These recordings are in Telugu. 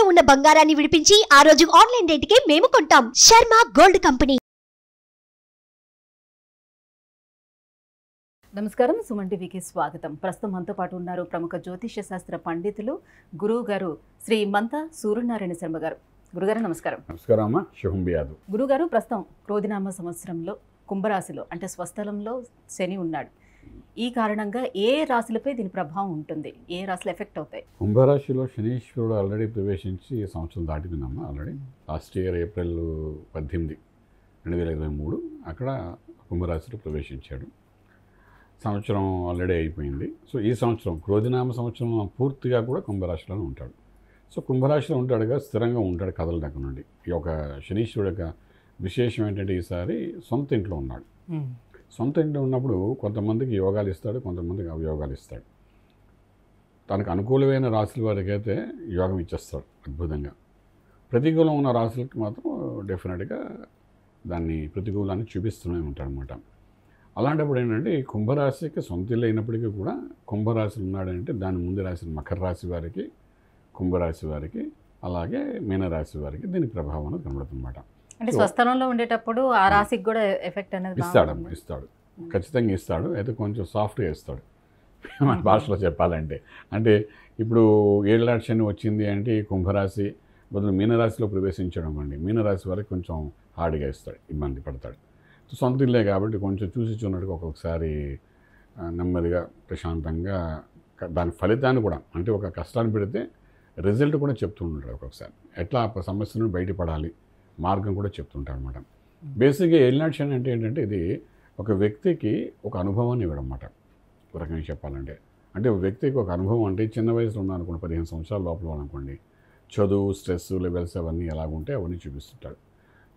తాకట్టులో ఉన్న బంగారాన్ని విడిపించి ఆ రోజు ఆన్లైన్ రేటుకే మేము కొంటాం శర్మ గోల్డ్ కంపెనీ నమస్కారం సుమన్ టీవీకి స్వాగతం ప్రస్తుతం మనతో పాటు ఉన్నారు ప్రముఖ జ్యోతిష్య శాస్త్ర పండితులు గురువు గారు శ్రీ మంత సూర్యనారాయణ శర్మ గారు గురుగారు నమస్కారం నమస్కారం అమ్మ శుభం గురుగారు ప్రస్తుతం రోజునామ సంవత్సరంలో కుంభరాశిలో అంటే స్వస్థలంలో శని ఉన్నాడు ఈ కారణంగా ఏ రాశులపై దీని ప్రభావం ఉంటుంది ఏ రాశులు ఎఫెక్ట్ అవుతాయి కుంభరాశిలో శనీశ్వరుడు ఆల్రెడీ ప్రవేశించి ఈ సంవత్సరం దాటిందమ్మ ఆల్రెడీ లాస్ట్ ఇయర్ ఏప్రిల్ పద్దెనిమిది రెండు వేల ఇరవై మూడు అక్కడ కుంభరాశిలో ప్రవేశించాడు సంవత్సరం ఆల్రెడీ అయిపోయింది సో ఈ సంవత్సరం క్రోధినామ సంవత్సరం పూర్తిగా కూడా కుంభరాశిలోనే ఉంటాడు సో కుంభరాశిలో ఉంటాడుగా స్థిరంగా ఉంటాడు కథల దగ్గర నుండి ఈ యొక్క శనీశ్వరుడు యొక్క విశేషం ఏంటంటే ఈసారి సొంత ఇంట్లో ఉన్నాడు సొంత ఇంట్లో ఉన్నప్పుడు కొంతమందికి యోగాలు ఇస్తాడు కొంతమందికి అవయోగాలు ఇస్తాడు తనకు అనుకూలమైన రాశుల వారికైతే యోగం ఇచ్చేస్తాడు అద్భుతంగా ప్రతికూలం ఉన్న రాశులకి మాత్రం డెఫినెట్గా దాన్ని ప్రతికూలాన్ని చూపిస్తూనే ఉంటాడనమాట అలాంటప్పుడు ఏంటంటే కుంభరాశికి సొంత ఇల్లు అయినప్పటికీ కూడా కుంభరాశి ఉన్నాడంటే దాని ముందు రాసిన మకర రాశి వారికి కుంభరాశి వారికి అలాగే మీనరాశి వారికి దీని ప్రభావం అనేది కనబడుతుందన్నమాట అంటే స్వస్థలంలో ఉండేటప్పుడు ఆ hmm. రాశికి కూడా ఎఫెక్ట్ అనేది ఇస్తాడు ఇస్తాడు hmm. ఖచ్చితంగా ఇస్తాడు అయితే కొంచెం సాఫ్ట్గా ఇస్తాడు hmm. మన భాషలో చెప్పాలంటే అంటే ఇప్పుడు ఏళ్ళ శని వచ్చింది అంటే కుంభరాశి బదులు మీనరాశిలో ప్రవేశించడం అండి మీనరాశి వరకు కొంచెం హార్డ్గా ఇస్తాడు ఇబ్బంది పడతాడు సొంత ఇల్లే కాబట్టి కొంచెం చూసి చూడడానికి ఒక్కొక్కసారి నెమ్మదిగా ప్రశాంతంగా దాని ఫలితాన్ని కూడా అంటే ఒక కష్టాన్ని పెడితే రిజల్ట్ కూడా చెప్తూ ఉంటాడు ఒక్కొక్కసారి ఎట్లా సమస్యలను బయటపడాలి మార్గం కూడా చెప్తుంటాడు అనమాట బేసిక్గా ఎలినాక్షన్ అంటే ఏంటంటే ఇది ఒక వ్యక్తికి ఒక అనుభవాన్ని ఇవ్వడం అనమాట ఒక రకంగా చెప్పాలంటే అంటే ఒక వ్యక్తికి ఒక అనుభవం అంటే చిన్న వయసులో ఉన్నారనుకోండి పదిహేను సంవత్సరాల లోపల అనుకోండి చదువు స్ట్రెస్ లెవెల్స్ అవన్నీ ఎలాగుంటే అవన్నీ చూపిస్తుంటాడు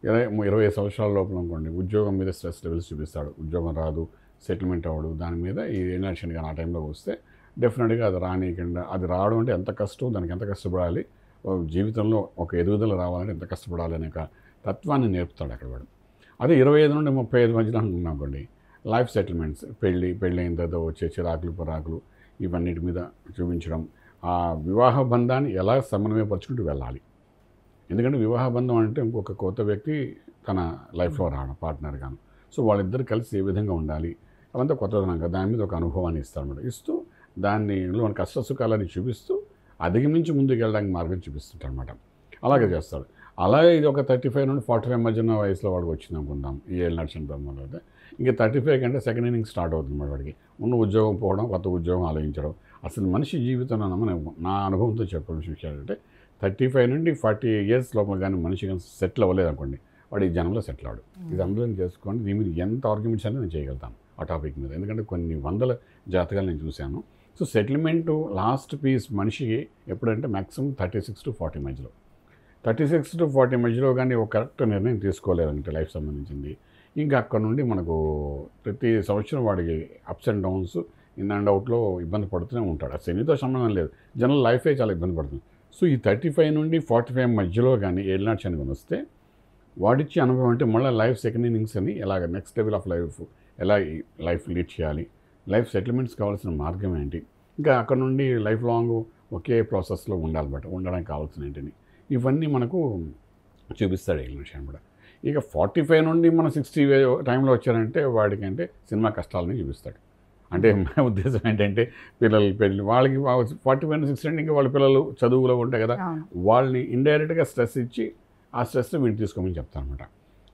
ఇరవై ఇరవై సంవత్సరాల లోపల అనుకోండి ఉద్యోగం మీద స్ట్రెస్ లెవెల్స్ చూపిస్తాడు ఉద్యోగం రాదు సెటిల్మెంట్ అవ్వడు దాని మీద ఈ కానీ ఆ టైంలో వస్తే డెఫినెట్గా అది రానియకుండా అది రావడం అంటే ఎంత కష్టం దానికి ఎంత కష్టపడాలి జీవితంలో ఒక ఎదుగుదల రావాలంటే ఎంత కష్టపడాలి అనే తత్వాన్ని నేర్పుతాడు అక్కడ వాడు అదే ఇరవై ఐదు నుండి ముప్పై ఐదు మధ్యలో అనుకున్నాం లైఫ్ సెటిల్మెంట్స్ పెళ్ళి పెళ్ళి అయిన తర్వాత వచ్చే చిరాకులు పొరాకులు ఇవన్నిటి మీద చూపించడం ఆ వివాహ బంధాన్ని ఎలా సమన్వయపరచుకుంటూ వెళ్ళాలి ఎందుకంటే వివాహ బంధం అంటే ఇంకొక కొత్త వ్యక్తి తన లైఫ్లో రావడం పార్ట్నర్ గాను సో వాళ్ళిద్దరు కలిసి ఏ విధంగా ఉండాలి అవంతా కొత్త విధంగా దాని మీద ఒక అనుభవాన్ని ఇస్తారన్నమాట ఇస్తూ దాన్ని కష్ట సుఖాలని చూపిస్తూ అధిగమించి ముందుకు వెళ్ళడానికి మార్గం చూపిస్తుంటారనమాట అలాగే చేస్తాడు అలాగే ఇది ఒక థర్టీ ఫైవ్ నుండి ఫార్టీ ఫైవ్ మధ్యన వయసులో వాడికి వచ్చింది అనుకుందాం ఈ ఏళ్ళు నడిచిన బ్రహ్మలో అయితే ఇంకా థర్టీ ఫైవ్ కంటే సెకండ్ ఇన్నింగ్ స్టార్ట్ అవుతుంది మరి వాడికి ఉన్న ఉద్యోగం పోవడం కొత్త ఉద్యోగం ఆలోచించడం అసలు మనిషి జీవితం నా అనుభవంతో చెప్పాల్సిన విషయాలు అంటే థర్టీ ఫైవ్ నుండి ఫార్టీ ఇయర్స్ లోపల కానీ మనిషి కానీ సెటిల్ అవ్వలేదు అనుకోండి వాడు ఈ జనంలో సెటిల్ అవడు ఇది అందులో చేసుకోండి దీని మీద ఎంత ఆర్గ్యుమెంట్స్ అనేది నేను చేయగలుగుతాను ఆ టాపిక్ మీద ఎందుకంటే కొన్ని వందల జాతకాలు నేను చూశాను సో సెటిల్మెంటు లాస్ట్ పీస్ మనిషికి ఎప్పుడంటే maximum thirty six to forty మధ్యలో థర్టీ సిక్స్ టు ఫార్టీ మధ్యలో కానీ ఒక కరెక్ట్ నిర్ణయం తీసుకోలేదంటే లైఫ్ సంబంధించింది ఇంకా అక్కడ నుండి మనకు ప్రతి సంవత్సరం వాడికి ups and downs in and అవుట్లో ఇబ్బంది పడుతూనే ఉంటాడు శనితో సంబంధం లేదు జనరల్ లైఫే చాలా ఇబ్బంది పడుతుంది సో ఈ థర్టీ ఫైవ్ నుండి ఫార్టీ ఫైవ్ మధ్యలో కానీ నాటి శనిగని వస్తే వాడిచ్చి అనుభవం అంటే మళ్ళీ లైఫ్ సెకండ్ ఇన్నింగ్స్ అని ఎలాగ నెక్స్ట్ లెవెల్ ఆఫ్ లైఫ్ ఎలా లైఫ్ లీడ్ చేయాలి లైఫ్ సెటిల్మెంట్స్ కావాల్సిన మార్గం ఏంటి ఇంకా అక్కడ నుండి లైఫ్ లాంగ్ ఒకే ప్రాసెస్లో ఉండాలన్నమాట ఉండడానికి కావాల్సిన ఏంటిని ఇవన్నీ మనకు చూపిస్తాడు ఎగ్నిషన్ కూడా ఇక ఫార్టీ ఫైవ్ నుండి మనం సిక్స్టీ టైంలో వచ్చారంటే వాడికంటే సినిమా కష్టాలని చూపిస్తాడు అంటే నా ఉద్దేశం ఏంటంటే పిల్లలు పెళ్ళి వాళ్ళకి ఫార్టీ ఫైవ్ సిక్స్టీ అంటే ఇంకా వాళ్ళ పిల్లలు చదువులో ఉంటాయి కదా వాళ్ళని ఇండైరెక్ట్గా స్ట్రెస్ ఇచ్చి ఆ స్ట్రెస్ వీడు తీసుకోమని చెప్తానమాట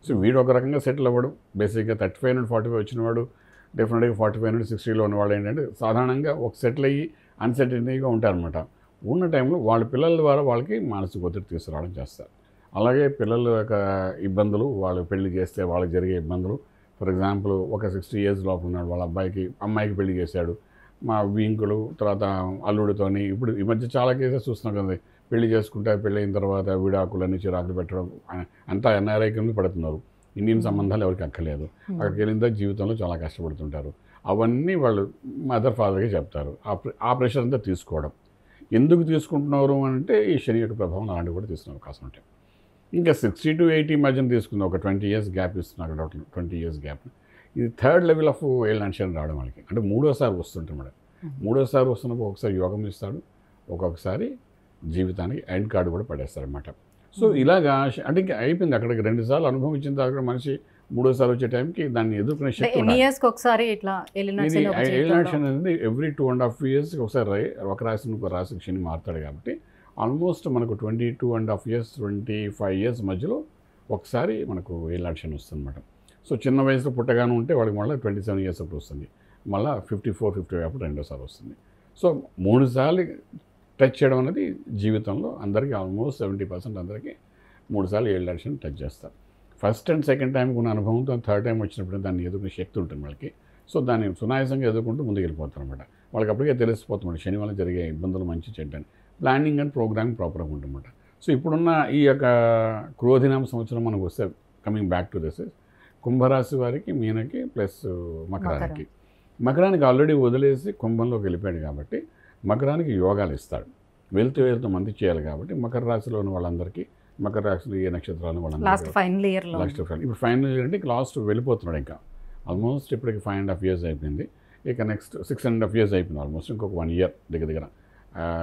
సో వీడు ఒక రకంగా సెటిల్ అవ్వడు బేసిక్గా థర్టీ ఫైవ్ నుండి ఫార్టీ ఫైవ్ వచ్చినవాడు డెఫినెట్గా ఫార్టీ ఫైవ్ నుండి సిక్స్టీలో ఉన్నవాడు ఏంటంటే సాధారణంగా ఒక సెటిల్ అయ్యి అన్సెటిల్గా ఉంటారనమాట ఉన్న టైంలో వాళ్ళ పిల్లల ద్వారా వాళ్ళకి మానసిక ఒత్తిడి తీసుకురావడం చేస్తారు అలాగే పిల్లల యొక్క ఇబ్బందులు వాళ్ళు పెళ్లి చేస్తే వాళ్ళకి జరిగే ఇబ్బందులు ఫర్ ఎగ్జాంపుల్ ఒక సిక్స్టీ ఇయర్స్ లోపల ఉన్నాడు వాళ్ళ అబ్బాయికి అమ్మాయికి పెళ్లి చేశాడు మా వీంకులు తర్వాత అల్లుడితోని ఇప్పుడు ఈ మధ్య చాలా కేసెస్ చూస్తున్నాం కదా పెళ్లి చేసుకుంటే అయిన తర్వాత అన్ని చిరాకులు పెట్టడం అంతా ఎన్ఆర్ఐ కింద పడుతున్నారు ఇండియన్ సంబంధాలు ఎవరికి అక్కలేదు అక్కడికి వెళ్ళిన జీవితంలో చాలా కష్టపడుతుంటారు అవన్నీ వాళ్ళు మదర్ ఫాదర్గా చెప్తారు ఆ ప్రెషర్ అంతా తీసుకోవడం ఎందుకు తీసుకుంటున్నారు అంటే ఈ శని యొక్క ప్రభావం అలాంటివి కూడా తీసుకునే అవకాశం ఉంటాయి ఇంకా సిక్స్టీ టు ఎయిటీ మధ్యన తీసుకుంది ఒక ట్వంటీ ఇయర్స్ గ్యాప్ ఇస్తున్నారు డౌట్ ట్వంటీ ఇయర్స్ గ్యాప్ ఇది థర్డ్ లెవెల్ ఆఫ్ ఏళ్ళ శని రావడం వాళ్ళకి అంటే మూడోసారి వస్తుంటాడు మూడోసారి వస్తున్నప్పుడు ఒకసారి యోగం ఇస్తాడు ఒక్కొక్కసారి జీవితానికి ఎండ్ కార్డు కూడా పడేస్తారనమాట సో ఇలాగా అంటే ఇంకా అయిపోయింది అక్కడికి రెండుసార్లు అనుభవించిన తర్వాత మనిషి మూడోసారి వచ్చే టైంకి దాన్ని ఎదుర్కొనే శక్తి ఒకసారి అనేది every two and half years ఒకసారి ఒక రాశి ఒక రాశి శని మారుతాడు కాబట్టి ఆల్మోస్ట్ మనకు twenty two and half years twenty five years మధ్యలో ఒకసారి మనకు వస్తుంది వస్తుందన్నమాట సో చిన్న వయసులో పుట్టగానే ఉంటే వాళ్ళకి మళ్ళీ ట్వంటీ సెవెన్ ఇయర్స్ అప్పుడు వస్తుంది మళ్ళీ ఫిఫ్టీ ఫోర్ ఫిఫ్టీ అప్పుడు రెండోసారి వస్తుంది సో మూడుసార్లు టచ్ చేయడం అనేది జీవితంలో అందరికీ ఆల్మోస్ట్ సెవెంటీ పర్సెంట్ అందరికీ మూడుసార్లు ఏళ్ళు లక్షలు టచ్ చేస్తారు ఫస్ట్ అండ్ సెకండ్ టైం ఉన్న అనుభవంతో థర్డ్ టైం వచ్చినప్పుడు దాన్ని ఎదుర్కొనే శక్తి ఉంటుంది వాళ్ళకి సో దాన్ని సునాయాసంగా ఎదుర్కొంటూ ముందుకు వెళ్ళిపోతారు అనమాట వాళ్ళకి అప్పటికే తెలిసిపోతుంది శనివారం జరిగే ఇబ్బందులు మంచి చెడ్డని ప్లానింగ్ అండ్ ప్రోగ్రామింగ్ ప్రాపర్గా ఉంటుందన్నమాట సో ఇప్పుడున్న ఈ యొక్క క్రోధినామ సంవత్సరం మనకు వస్తే కమింగ్ బ్యాక్ టు దిస్ కుంభరాశి వారికి మీనకి ప్లస్ మకరానికి మకరానికి ఆల్రెడీ వదిలేసి కుంభంలోకి వెళ్ళిపోయాడు కాబట్టి మకరానికి యోగాలు ఇస్తాడు వెళ్తూ వెళ్తూ మంది చేయాలి కాబట్టి మకర రాశిలో ఉన్న వాళ్ళందరికీ మకర రాశులు ఏ నక్షత్రాలు లాస్ట్ ఫైనల్ ఇయర్ లాస్ట్ ఇప్పుడు ఫైనల్ ఇయర్ అంటే లాస్ట్ వెళ్ళిపోతున్నాడు ఇంకా ఆల్మోస్ట్ ఇప్పటికి ఫైవ్ అండ్ హాఫ్ ఇయర్స్ అయిపోయింది ఇక next six and half years అయిపోయింది ఆల్మోస్ట్ ఇంకొక వన్ ఇయర్ దగ్గర దగ్గర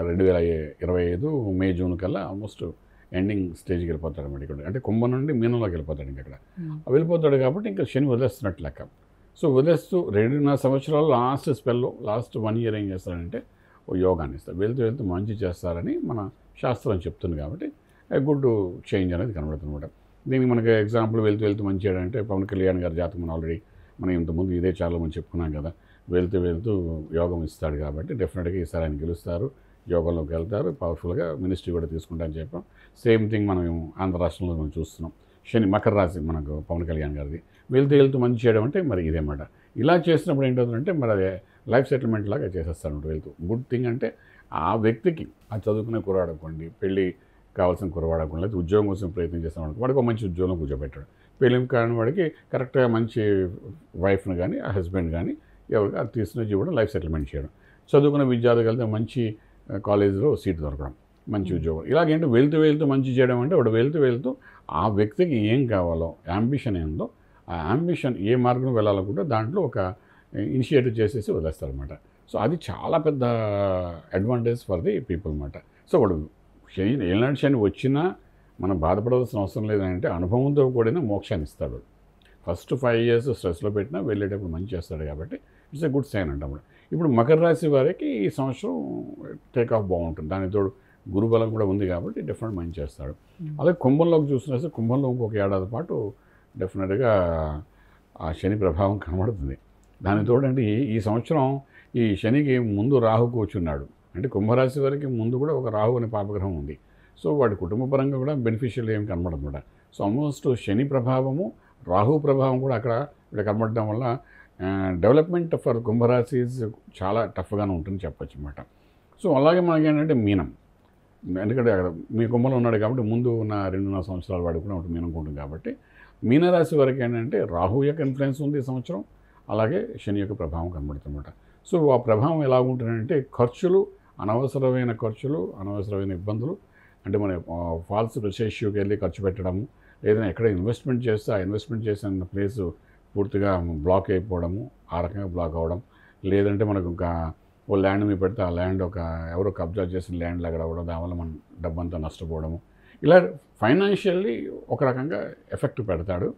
రెండు వేల ఇరవై ఐదు మే జూన్ కల్లా ఆల్మోస్ట్ ఎండింగ్ స్టేజ్కి వెళ్ళిపోతాడు అనమాట ఇక్కడ అంటే కుంభం నుండి మీనంలోకి వెళ్ళిపోతాడు ఇంక ఇక్కడ hmm. వెళ్ళిపోతాడు కాబట్టి ఇంకా శని వదిలేస్తున్నట్టు లెక్క సో వదిలేస్తూ రెండున్నర సంవత్సరాలు లాస్ట్ స్పెల్లో లాస్ట్ వన్ ఇయర్ ఏం చేస్తారంటే ఓ యోగాన్ని ఇస్తారు వెళ్తూ వెళ్తూ మంచి చేస్తారని మన శాస్త్రం చెప్తుంది కాబట్టి గుడ్ చేంజ్ అనేది కనబడుతుందన్నమాట దీనికి మనకి ఎగ్జాంపుల్ వెళ్తూ వెళ్తూ మంచి అంటే పవన్ కళ్యాణ్ గారి జాతకం మనం ఆల్రెడీ మనం ఇంతకుముందు ఇదే చాలా మంది చెప్పుకున్నాం కదా వెళ్తూ వెళ్తూ యోగం ఇస్తాడు కాబట్టి డెఫినెట్గా ఈసారి ఆయన గెలుస్తారు యోగంలోకి వెళ్తారు పవర్ఫుల్గా మినిస్ట్రీ కూడా అని చెప్పాం సేమ్ థింగ్ మనం ఆంధ్ర రాష్ట్రంలో మనం చూస్తున్నాం శని మకర రాశి మనకు పవన్ కళ్యాణ్ గారిది వెళ్తూ వెళ్తూ మంచి చేయడం అంటే మరి ఇదేమాట ఇలా చేసినప్పుడు ఏంటంటే మరి అది లైఫ్ సెటిల్మెంట్ లాగా చేసేస్తారు వెళ్తూ గుడ్ థింగ్ అంటే ఆ వ్యక్తికి ఆ చదువుకునే కూరాడుకోండి పెళ్ళి కావాల్సిన లేదు ఉద్యోగం కోసం ప్రయత్నం చేస్తాం అనుకో వాడికి ఒక మంచి ఉద్యోగం కూర్చోబెట్టాడు పెళ్లి కాని వాడికి కరెక్ట్గా మంచి వైఫ్ను కానీ ఆ హస్బెండ్ కానీ ఎవరికి తీసుకుని ఇవ్వడం లైఫ్ సెటిల్మెంట్ చేయడం చదువుకున్న విద్యార్థులు కలిసి మంచి కాలేజీలో సీట్ దొరకడం మంచి ఉద్యోగం ఇలాగేంటో వెళ్తూ వెళ్తూ మంచి చేయడం అంటే వాడు వెళ్తూ వెళ్తూ ఆ వ్యక్తికి ఏం కావాలో యాంబిషన్ ఏందో ఆ యాంబిషన్ ఏ మార్గం వెళ్ళాలనుకుంటే దాంట్లో ఒక ఇనిషియేటివ్ చేసేసి వదిలేస్తారనమాట సో అది చాలా పెద్ద అడ్వాంటేజ్ ఫర్ ది పీపుల్ అనమాట సో వాడు శని ఎలాంటి శని వచ్చినా మనం బాధపడవలసిన అవసరం లేదంటే అనుభవంతో కూడిన మోక్షాన్ని ఇస్తాడు ఫస్ట్ ఫైవ్ ఇయర్స్ స్ట్రెస్లో పెట్టినా వెళ్ళేటప్పుడు మంచి చేస్తాడు కాబట్టి ఇట్స్ ఎ గుడ్ సైన్ అంటాం ఇప్పుడు మకర రాశి వారికి ఈ సంవత్సరం టేక్ ఆఫ్ బాగుంటుంది దానితో గురుబలం కూడా ఉంది కాబట్టి డెఫినెట్ మంచి చేస్తాడు hmm. అదే కుంభంలోకి చూసినా కుంభంలో ఇంకొక ఏడాది పాటు డెఫినెట్గా ఆ శని ప్రభావం కనబడుతుంది దానితోడండి ఈ సంవత్సరం ఈ శనికి ముందు రాహు కూర్చున్నాడు అంటే కుంభరాశి వారికి ముందు కూడా ఒక రాహు అనే పాపగ్రహం ఉంది సో వాడి కుటుంబ పరంగా కూడా బెనిఫిషియల్ ఏం కనబడదు కూడా సో ఆల్మోస్ట్ శని ప్రభావము రాహు ప్రభావం కూడా అక్కడ ఇక్కడ కనబడడం వల్ల డెవలప్మెంట్ ఫర్ కుంభరాశిస్ చాలా టఫ్గానే ఉంటుంది చెప్పచ్చు అనమాట సో అలాగే మనకి ఏంటంటే మీనం ఎందుకంటే మీ కుంభలో ఉన్నాడు కాబట్టి ముందు ఉన్న నాలుగు సంవత్సరాల వాడు కూడా ఒకటి మీనం ఉంటుంది కాబట్టి మీనరాశి వరకు ఏంటంటే రాహు యొక్క ఇన్ఫ్లుయెన్స్ ఉంది ఈ సంవత్సరం అలాగే శని యొక్క ప్రభావం కనబడుతుందన్నమాట సో ఆ ప్రభావం ఎలా ఉంటుందంటే ఖర్చులు అనవసరమైన ఖర్చులు అనవసరమైన ఇబ్బందులు అంటే మన ఫాల్స్ రిసెష్యూకి వెళ్ళి ఖర్చు పెట్టడము ఏదైనా ఎక్కడ ఇన్వెస్ట్మెంట్ చేస్తే ఆ ఇన్వెస్ట్మెంట్ చేసిన ప్లేస్ పూర్తిగా బ్లాక్ అయిపోవడము ఆ రకంగా బ్లాక్ అవ్వడం లేదంటే మనకు ఇంకా ఓ ల్యాండ్ మీద పెడితే ఆ ల్యాండ్ ఒక ఎవరో కబ్జా చేసిన ల్యాండ్ లాగా అవ్వడం దానివల్ల మన డబ్బంతా నష్టపోవడము ఇలా ఫైనాన్షియల్లీ ఒక రకంగా ఎఫెక్ట్ పెడతాడు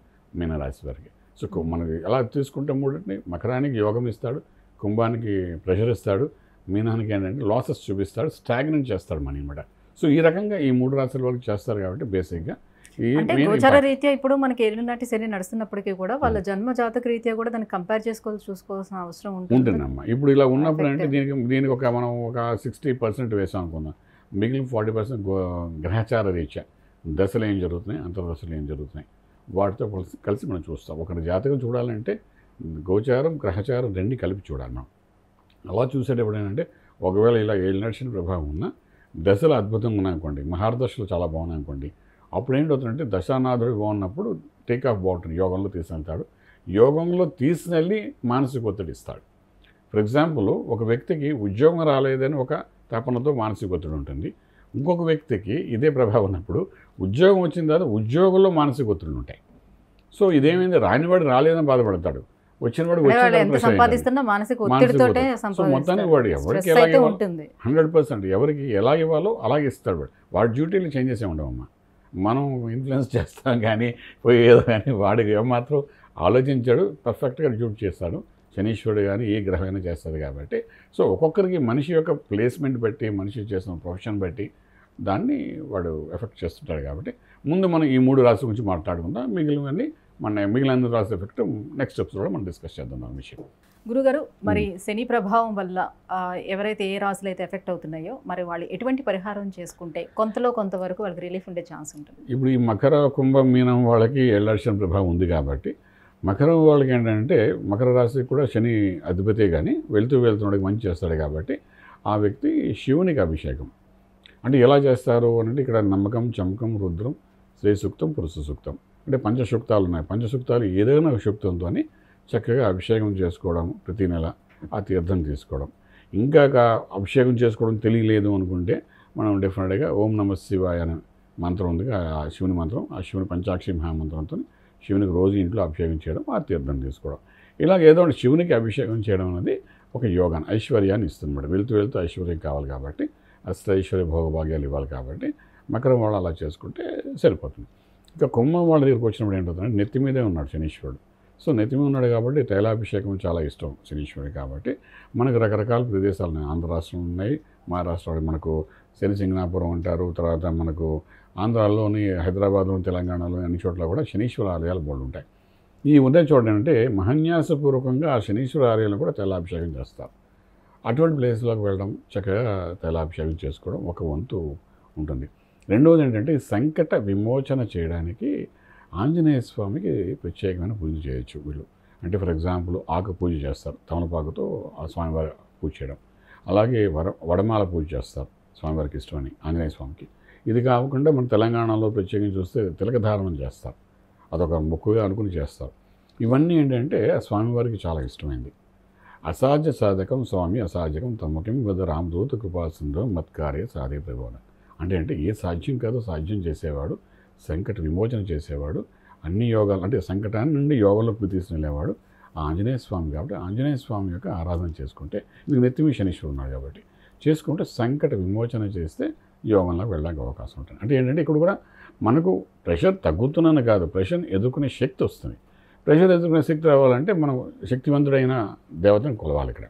మీనరాశి వారికి సో మనకి ఎలా తీసుకుంటే మూడంటే మకరానికి యోగం ఇస్తాడు కుంభానికి ప్రెషర్ ఇస్తాడు మీనానికి ఏంటంటే లాసెస్ చూపిస్తాడు స్టాగ్నెంట్ చేస్తాడు మనీ అనమాట సో ఈ రకంగా ఈ మూడు రాశుల వాళ్ళు చేస్తారు కాబట్టి బేసిక్గా గోచార రీత్యా ఇప్పుడు మనకి నాటి శని నడుస్తున్నప్పటికీ కూడా వాళ్ళ hmm. జన్మ జాతక రీత్యా కూడా దాన్ని కంపేర్ చేసుకోవాలి చూసుకోవాల్సిన అవసరం ఉంటుంది ఉంటుందమ్మా ఇప్పుడు ఇలా ఉన్నప్పుడు అంటే దీనికి దీనికి ఒక మనం ఒక సిక్స్టీ పర్సెంట్ వేసాం అనుకుందాం మిగిలిన ఫార్టీ పర్సెంట్ గ్రహచార రీత్యా దశలు ఏం జరుగుతున్నాయి అంతర్దశలు ఏం జరుగుతున్నాయి వాటితో కలిసి మనం చూస్తాం ఒకరి జాతకం చూడాలంటే గోచారం గ్రహచారం రెండు కలిపి చూడాలి మనం అలా చూసేటప్పుడు ఏంటంటే ఒకవేళ ఇలా ఏళ్ళు నడిచిన ప్రభావం ఉన్నా దశలు అద్భుతంగా ఉన్నాయనుకోండి మహారదశలు చాలా బాగున్నాయనుకోండి అప్పుడు ఏంటవుతుందంటే దశానాథుడు బాగున్నప్పుడు టేక్ ఆఫ్ బాగుంటుంది యోగంలో తీసుకెళ్తాడు యోగంలో తీసుకెళ్ళి మానసిక ఒత్తిడి ఇస్తాడు ఫర్ ఎగ్జాంపుల్ ఒక వ్యక్తికి ఉద్యోగం రాలేదని ఒక తపనతో మానసిక ఒత్తిడి ఉంటుంది ఇంకొక వ్యక్తికి ఇదే ప్రభావం ఉన్నప్పుడు ఉద్యోగం వచ్చిన తర్వాత ఉద్యోగంలో మానసిక ఒత్తిడి ఉంటాయి సో ఇదేమైంది రానివాడు రాలేదని బాధపడతాడు వచ్చిన వాడు మొత్తానికి వాడు ఎవరికి హండ్రెడ్ పర్సెంట్ ఎవరికి ఎలా ఇవ్వాలో అలాగే ఇస్తాడు వాడు వాడి డ్యూటీలు చేంజ్ చేసే ఉండవమ్మా మనం ఇన్ఫ్లుయెన్స్ చేస్తాం కానీ పోయి ఏదో కానీ వాడికి ఏమాత్రం ఆలోచించాడు పర్ఫెక్ట్గా డ్యూటీ చేస్తాడు శనీశ్వరుడు కానీ ఏ గ్రహమైనా చేస్తుంది కాబట్టి సో ఒక్కొక్కరికి మనిషి యొక్క ప్లేస్మెంట్ బట్టి మనిషి చేసిన ప్రొఫెషన్ బట్టి దాన్ని వాడు ఎఫెక్ట్ చేస్తుంటాడు కాబట్టి ముందు మనం ఈ మూడు రాశుల గురించి మాట్లాడుకుందాం మిగిలినవన్నీ మన మిగిలిన రాసిన ఎఫెక్ట్ నెక్స్ట్ ఎపిసోడ్లో మనం డిస్కస్ చేద్దాం దాని విషయం గురుగారు మరి hmm. శని ప్రభావం వల్ల ఎవరైతే ఏ రాసులు అయితే ఎఫెక్ట్ అవుతున్నాయో మరి వాళ్ళు ఎటువంటి పరిహారం చేసుకుంటే కొంతలో కొంతవరకు వాళ్ళకి రిలీఫ్ ఉండే ఛాన్స్ ఉంటుంది ఇప్పుడు ఈ మకర కుంభ మీనం వాళ్ళకి ఎల్లర్షన్ ప్రభావం ఉంది కాబట్టి మకరం వాళ్ళకి ఏంటంటే మకర రాశికి కూడా శని అధిపతి కానీ వెళ్తూ వెళ్తున్నాడు మంచి చేస్తాడు కాబట్టి ఆ వ్యక్తి శివునికి అభిషేకం అంటే ఎలా చేస్తారు అంటే ఇక్కడ నమ్మకం చమకం రుద్రం శ్రీ సూక్తం పురుష సూక్తం అంటే పంచసూక్తాలు ఉన్నాయి పంచసూక్తాలు ఏదైనా ఒక సూక్తంతో చక్కగా అభిషేకం చేసుకోవడం ప్రతి నెల ఆ తీర్థం తీసుకోవడం ఇంకా అభిషేకం చేసుకోవడం తెలియలేదు అనుకుంటే మనం డెఫినెట్గా ఓం నమ శివాయ అనే మంత్రం ఉంది ఆ శివుని మంత్రం ఆ శివుని పంచాక్షి మహామంత్రంతో శివునికి రోజు ఇంట్లో అభిషేకం చేయడం ఆ తీర్థం తీసుకోవడం ఇలాగ ఏదో శివునికి అభిషేకం చేయడం అనేది ఒక యోగాన్ని ఐశ్వర్యాన్ని ఇస్తుంది వెళ్తూ వెళ్తూ ఐశ్వర్యం కావాలి కాబట్టి అస్త ఐశ్వర్య భోగభాగ్యాలు ఇవ్వాలి కాబట్టి మకరం వాళ్ళు అలా చేసుకుంటే సరిపోతుంది ఇంకా కుమ్మం వాళ్ళ దగ్గరికి వచ్చినప్పుడు ఏంటంటే నెత్తి మీదే ఉన్నాడు శనీశ్వరుడు సో నెత్తి మీద ఉన్నాడు కాబట్టి తైలాభిషేకం చాలా ఇష్టం శనీశ్వరుడు కాబట్టి మనకు రకరకాల ప్రదేశాలు ఉన్నాయి ఆంధ్ర రాష్ట్రం ఉన్నాయి మహారాష్ట్రలో మనకు శనిసింగనాపురం ఉంటారు తర్వాత మనకు ఆంధ్రాలోని హైదరాబాద్లో తెలంగాణలోని అన్ని చోట్ల కూడా శనీశ్వర ఆలయాలు బోర్డు ఉంటాయి ఈ ఉదయం చూడండి అంటే మహన్యాసపూర్వకంగా ఆ శనీశ్వర ఆలయాలను కూడా తైలాభిషేకం చేస్తారు అటువంటి ప్లేస్లోకి వెళ్ళడం చక్కగా తైలాభిషేకం చేసుకోవడం ఒక వంతు ఉంటుంది రెండవది ఏంటంటే సంకట విమోచన చేయడానికి ఆంజనేయ స్వామికి ప్రత్యేకమైన పూజ చేయొచ్చు వీళ్ళు అంటే ఫర్ ఎగ్జాంపుల్ ఆకు పూజ చేస్తారు తమలపాకుతో ఆ స్వామివారి పూజ చేయడం అలాగే వర వడమాల పూజ చేస్తారు స్వామివారికి ఇష్టమని ఆంజనేయ స్వామికి ఇది కాకుండా మన తెలంగాణలో ప్రత్యేకంగా చూస్తే తిలకధారణం చేస్తారు అదొక మొక్కుగా అనుకుని చేస్తారు ఇవన్నీ ఏంటంటే ఆ స్వామివారికి చాలా ఇష్టమైంది అసాధ్య సాధకం స్వామి అసాధకం తమ్మకం వద రామదూత కృపాసింధం మత్కార్య సాధ్య ప్రభువన అంటే అంటే ఏ సాధ్యం కాదో సాధ్యం చేసేవాడు సంకట విమోచన చేసేవాడు అన్ని యోగాలు అంటే సంకటాన్ని నుండి యోగంలోకి తీసుకెళ్ళేవాడు ఆంజనేయ స్వామి కాబట్టి ఆంజనేయ స్వామి యొక్క ఆరాధన చేసుకుంటే మీకు నెత్తిమి శనిశ్వరు ఉన్నాడు కాబట్టి చేసుకుంటే సంకట విమోచన చేస్తే యోగంలోకి వెళ్ళడానికి అవకాశం ఉంటుంది అంటే ఏంటంటే ఇక్కడ కూడా మనకు ప్రెషర్ తగ్గుతున్నాను కాదు ప్రెషర్ ఎదుర్కొనే శక్తి వస్తుంది ప్రెషర్ ఎదుర్కొనే శక్తి రావాలంటే మనం శక్తివంతుడైన దేవతను కొలవాలి ఇక్కడ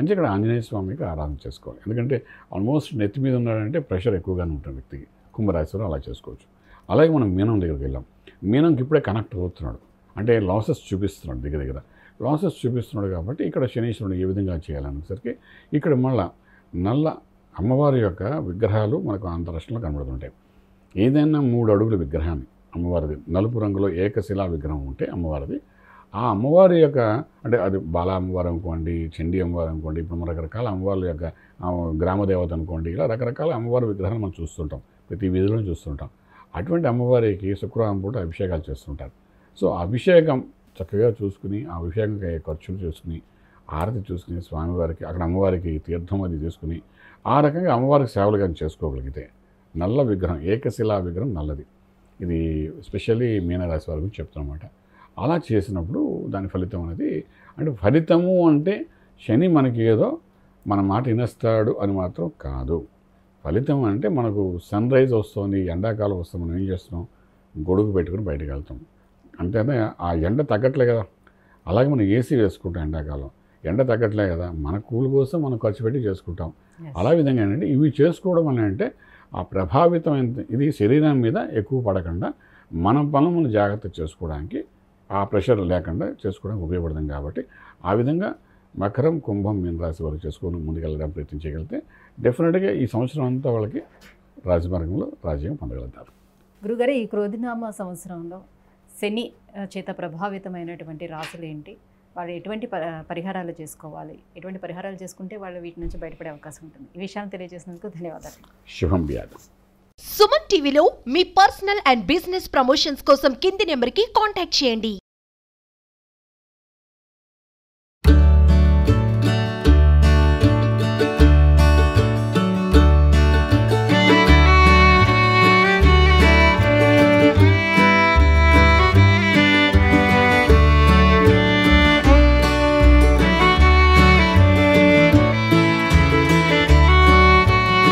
అంటే ఇక్కడ ఆంజనేయ స్వామికి ఆరాధన చేసుకోవాలి ఎందుకంటే ఆల్మోస్ట్ నెత్తి మీద ఉన్నాడంటే ప్రెషర్ ఎక్కువగానే ఉంటుంది వ్యక్తికి కుంభరాశిలో అలా చేసుకోవచ్చు అలాగే మనం మీనం దగ్గరికి వెళ్ళాం మీనంకి ఇప్పుడే కనెక్ట్ అవుతున్నాడు అంటే లాసెస్ చూపిస్తున్నాడు దగ్గర దగ్గర లాసెస్ చూపిస్తున్నాడు కాబట్టి ఇక్కడ శనీశ్వరుడు ఏ విధంగా చేయాలనేసరికి ఇక్కడ మళ్ళా నల్ల అమ్మవారి యొక్క విగ్రహాలు మనకు అంతరాష్ట్రంలో కనబడుతుంటాయి ఏదైనా మూడు అడుగుల విగ్రహాన్ని అమ్మవారిది నలుపు రంగులో ఏకశిలా విగ్రహం ఉంటే అమ్మవారిది ఆ అమ్మవారి యొక్క అంటే అది బాల అమ్మవారు అనుకోండి చండి అమ్మవారు అనుకోండి ఇప్పుడు మన రకరకాల అమ్మవార్ల యొక్క గ్రామదేవత అనుకోండి ఇలా రకరకాల అమ్మవారి విగ్రహాలు మనం చూస్తుంటాం ప్రతి వీధిలో చూస్తుంటాం అటువంటి అమ్మవారికి శుక్రవారం పూట అభిషేకాలు చేస్తుంటారు సో అభిషేకం చక్కగా చూసుకుని ఆ అభిషేకం ఖర్చులు చూసుకుని ఆరతి చూసుకుని స్వామివారికి అక్కడ అమ్మవారికి తీర్థం అది తీసుకుని ఆ రకంగా అమ్మవారికి సేవలు కానీ చేసుకోగలిగితే నల్ల విగ్రహం ఏకశిలా విగ్రహం నల్లది ఇది స్పెషల్లీ మీనరాశి వారి గురించి చెప్తానమాట అలా చేసినప్పుడు దాని ఫలితం అనేది అంటే ఫలితము అంటే శని మనకి ఏదో మన మాట వినస్తాడు అని మాత్రం కాదు ఫలితం అంటే మనకు సన్ రైజ్ వస్తుంది ఎండాకాలం వస్తుంది మనం ఏం చేస్తున్నాం గొడుగు పెట్టుకుని బయటకు వెళ్తాం అంతేనా ఆ ఎండ తగ్గట్లే కదా అలాగే మనం ఏసీ వేసుకుంటాం ఎండాకాలం ఎండ తగ్గట్లే కదా మన కూలి కోసం మనం ఖర్చు పెట్టి చేసుకుంటాం అలా విధంగా ఏంటంటే ఇవి చేసుకోవడం అని అంటే ఆ ప్రభావితం ఇది శరీరం మీద ఎక్కువ పడకుండా మన పనులు మనం జాగ్రత్త చేసుకోవడానికి ఆ ప్రెషర్ లేకుండా చేసుకోవడానికి ఉపయోగపడదాం కాబట్టి ఆ విధంగా మకరం కుంభం మీన రాశి వారు చేసుకొని ముందుకెళ్ళడానికి ప్రయత్నం చేయగలిగితే డెఫినెట్గా ఈ సంవత్సరం అంతా వాళ్ళకి రాజమార్గంలో రాజ్యం పొందగలుగుతారు గురుగారు ఈ క్రోధినామ సంవత్సరంలో శని చేత ప్రభావితమైనటువంటి రాశులు ఏంటి వాళ్ళు ఎటువంటి పరిహారాలు చేసుకోవాలి ఎటువంటి పరిహారాలు చేసుకుంటే వాళ్ళు వీటి నుంచి బయటపడే అవకాశం ఉంటుంది ఈ విషయాన్ని తెలియజేసినందుకు ధన్యవాదాలు శుభం వ్యాధి సుమన్ టీవీలో మీ పర్సనల్ అండ్ బిజినెస్ ప్రమోషన్స్ కోసం కింది నెంబర్కి కాంటాక్ట్ చేయండి